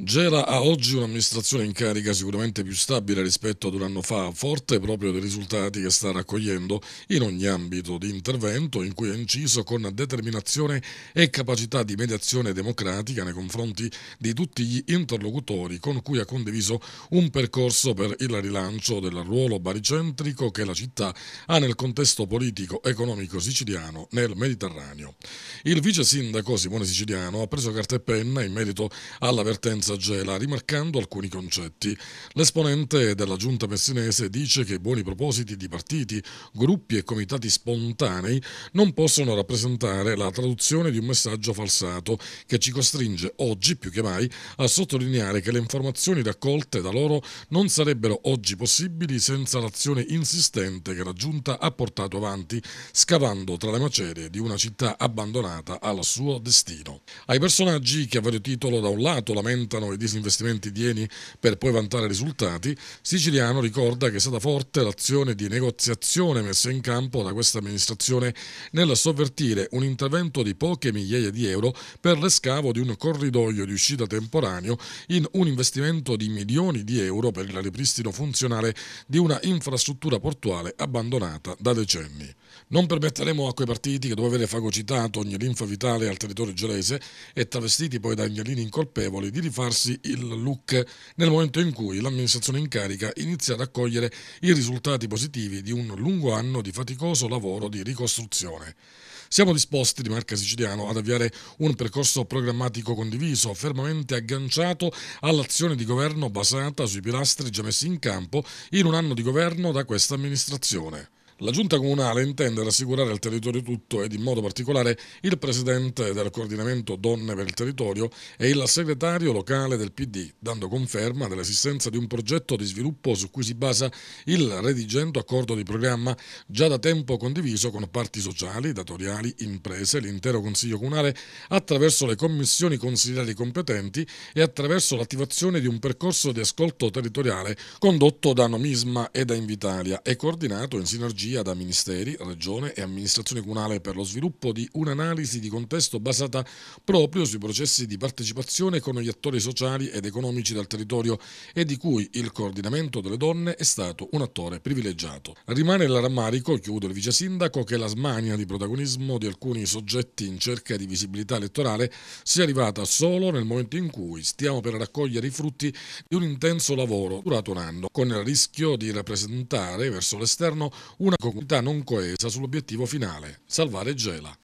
Gela ha oggi un'amministrazione in carica sicuramente più stabile rispetto ad un anno fa, forte proprio dei risultati che sta raccogliendo in ogni ambito di intervento in cui è inciso con determinazione e capacità di mediazione democratica nei confronti di tutti gli interlocutori con cui ha condiviso un percorso per il rilancio del ruolo baricentrico che la città ha nel contesto politico-economico siciliano nel Mediterraneo. Il vice sindaco Simone Siciliano ha preso carta e penna in merito alla vertenza Gela, rimarcando alcuni concetti. L'esponente della giunta messinese dice che i buoni propositi di partiti, gruppi e comitati spontanei non possono rappresentare la traduzione di un messaggio falsato che ci costringe oggi più che mai a sottolineare che le informazioni raccolte da loro non sarebbero oggi possibili senza l'azione insistente che la giunta ha portato avanti, scavando tra le macerie di una città abbandonata al suo destino. Ai personaggi che a vario titolo da un lato lamentano portano i disinvestimenti di Eni per poi vantare risultati, Siciliano ricorda che è stata forte l'azione di negoziazione messa in campo da questa amministrazione nel sovvertire un intervento di poche migliaia di euro per l'escavo di un corridoio di uscita temporaneo in un investimento di milioni di euro per il ripristino funzionale di una infrastruttura portuale abbandonata da decenni. Non permetteremo a quei partiti che dopo aver fagocitato ogni linfa vitale al territorio gelese e travestiti poi da agnellini incolpevoli di rifare ritrovarsi il look nel momento in cui l'amministrazione in carica inizia ad accogliere i risultati positivi di un lungo anno di faticoso lavoro di ricostruzione. Siamo disposti, di Marca Siciliano, ad avviare un percorso programmatico condiviso, fermamente agganciato all'azione di governo basata sui pilastri già messi in campo in un anno di governo da questa amministrazione. La giunta comunale intende rassicurare il territorio tutto ed in modo particolare il presidente del coordinamento Donne per il Territorio e il segretario locale del PD, dando conferma dell'esistenza di un progetto di sviluppo su cui si basa il redigendo accordo di programma già da tempo condiviso con parti sociali, datoriali, imprese, l'intero Consiglio Comunale attraverso le commissioni consigliari competenti e attraverso l'attivazione di un percorso di ascolto territoriale condotto da Nomisma e da Invitalia e coordinato in sinergia strategia da Ministeri, Regione e Amministrazione Comunale per lo sviluppo di un'analisi di contesto basata proprio sui processi di partecipazione con gli attori sociali ed economici del territorio e di cui il coordinamento delle donne è stato un attore privilegiato. Rimane il rammarico, chiudo il vice sindaco, che la smania di protagonismo di alcuni soggetti in cerca di visibilità elettorale sia arrivata solo nel momento in cui stiamo per raccogliere i frutti di un intenso lavoro durato un anno, con il rischio di rappresentare verso l'esterno una comunità non coesa sull'obiettivo finale, salvare Gela.